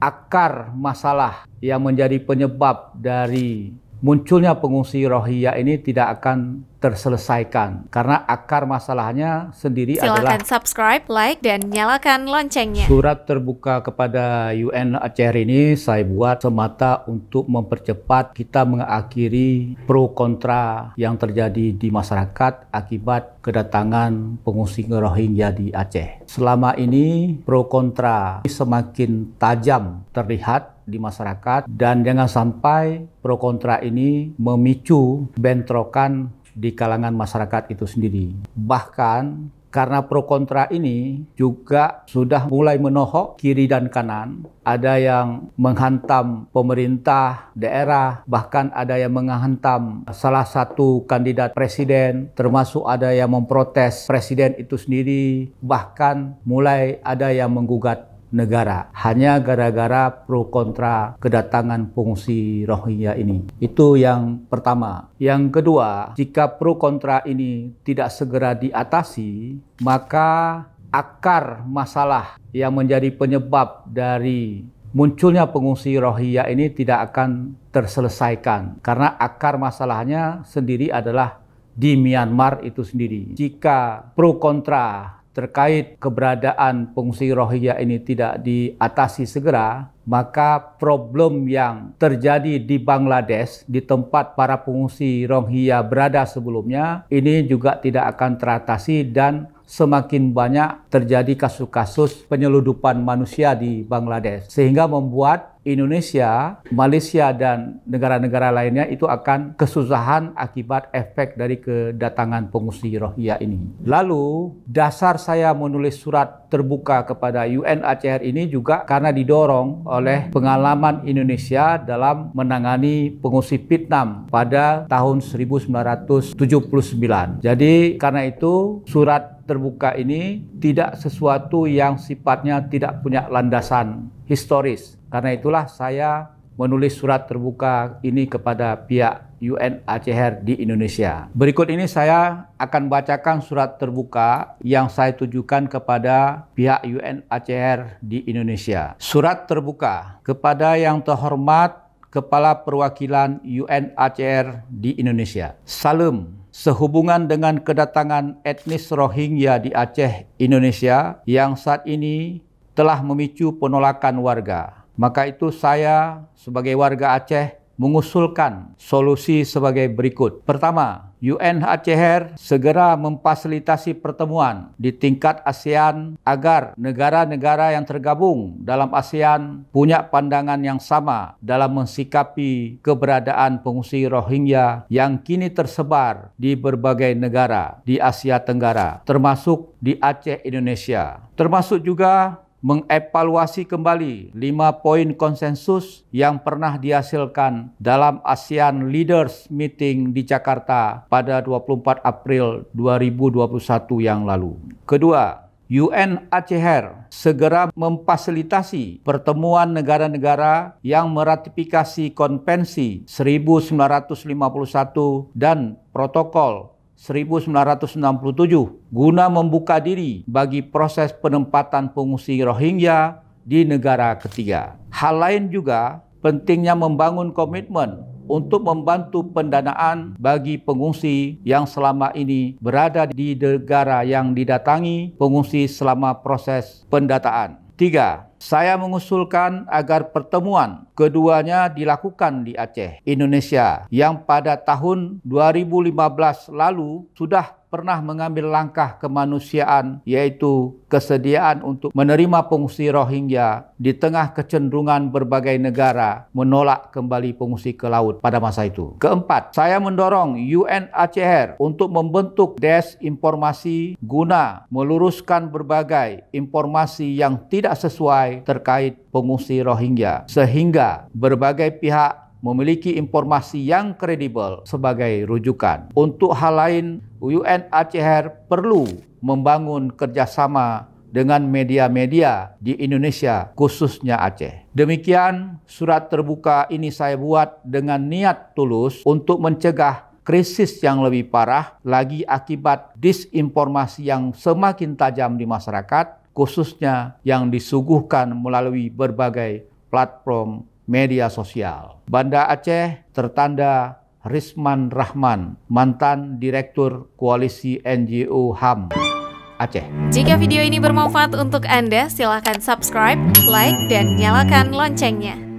akar masalah yang menjadi penyebab dari munculnya pengungsi Rohingya ini tidak akan terselesaikan karena akar masalahnya sendiri Silahkan adalah subscribe, like, dan nyalakan loncengnya. Surat terbuka kepada UN UNHCR ini saya buat semata untuk mempercepat kita mengakhiri pro kontra yang terjadi di masyarakat akibat kedatangan pengungsi Rohingya di Aceh. Selama ini pro kontra semakin tajam terlihat di masyarakat dan jangan sampai pro kontra ini memicu bentrokan di kalangan masyarakat itu sendiri. Bahkan karena pro kontra ini juga sudah mulai menohok kiri dan kanan. Ada yang menghantam pemerintah daerah, bahkan ada yang menghantam salah satu kandidat presiden, termasuk ada yang memprotes presiden itu sendiri, bahkan mulai ada yang menggugat negara hanya gara-gara pro kontra kedatangan pengungsi Rohingya ini. Itu yang pertama. Yang kedua, jika pro kontra ini tidak segera diatasi, maka akar masalah yang menjadi penyebab dari munculnya pengungsi Rohingya ini tidak akan terselesaikan karena akar masalahnya sendiri adalah di Myanmar itu sendiri. Jika pro kontra terkait keberadaan pengungsi Rohingya ini tidak diatasi segera, maka problem yang terjadi di Bangladesh, di tempat para pengungsi Rohingya berada sebelumnya, ini juga tidak akan teratasi dan semakin banyak terjadi kasus-kasus penyeludupan manusia di Bangladesh. Sehingga membuat Indonesia, Malaysia, dan negara-negara lainnya itu akan kesusahan akibat efek dari kedatangan pengungsi Rohingya ini. Lalu, dasar saya menulis surat terbuka kepada UNHCR ini juga karena didorong oleh pengalaman Indonesia dalam menangani pengungsi Vietnam pada tahun 1979. Jadi, karena itu surat terbuka ini tidak sesuatu yang sifatnya tidak punya landasan historis. Karena itulah saya menulis surat terbuka ini kepada pihak UNHCR di Indonesia. Berikut ini saya akan bacakan surat terbuka yang saya tujukan kepada pihak UNHCR di Indonesia. Surat terbuka kepada yang terhormat Kepala Perwakilan UNHCR di Indonesia. Salam sehubungan dengan kedatangan etnis Rohingya di Aceh, Indonesia yang saat ini telah memicu penolakan warga. Maka itu saya sebagai warga Aceh mengusulkan solusi sebagai berikut. Pertama, UNHCR segera memfasilitasi pertemuan di tingkat ASEAN agar negara-negara yang tergabung dalam ASEAN punya pandangan yang sama dalam mensikapi keberadaan pengungsi Rohingya yang kini tersebar di berbagai negara di Asia Tenggara, termasuk di Aceh, Indonesia. Termasuk juga mengevaluasi kembali lima poin konsensus yang pernah dihasilkan dalam ASEAN Leaders Meeting di Jakarta pada 24 April 2021 yang lalu. Kedua, UN ACHR segera memfasilitasi pertemuan negara-negara yang meratifikasi konvensi 1951 dan protokol 1967 guna membuka diri bagi proses penempatan pengungsi Rohingya di negara ketiga. Hal lain juga pentingnya membangun komitmen untuk membantu pendanaan bagi pengungsi yang selama ini berada di negara yang didatangi pengungsi selama proses pendataan. 3. Saya mengusulkan agar pertemuan keduanya dilakukan di Aceh, Indonesia, yang pada tahun 2015 lalu sudah pernah mengambil langkah kemanusiaan yaitu kesediaan untuk menerima pengungsi Rohingya di tengah kecenderungan berbagai negara menolak kembali pengungsi ke laut pada masa itu. Keempat, saya mendorong UNHCR untuk membentuk desk informasi guna meluruskan berbagai informasi yang tidak sesuai terkait pengungsi Rohingya, sehingga berbagai pihak memiliki informasi yang kredibel sebagai rujukan. Untuk hal lain, UNHCR perlu membangun kerjasama dengan media-media di Indonesia, khususnya Aceh. Demikian surat terbuka ini saya buat dengan niat tulus untuk mencegah krisis yang lebih parah lagi akibat disinformasi yang semakin tajam di masyarakat khususnya yang disuguhkan melalui berbagai platform media sosial. Banda Aceh tertanda Risman Rahman, mantan Direktur Koalisi NGO HAM. Aceh. Jika video ini bermanfaat untuk Anda, silakan subscribe, like, dan nyalakan loncengnya.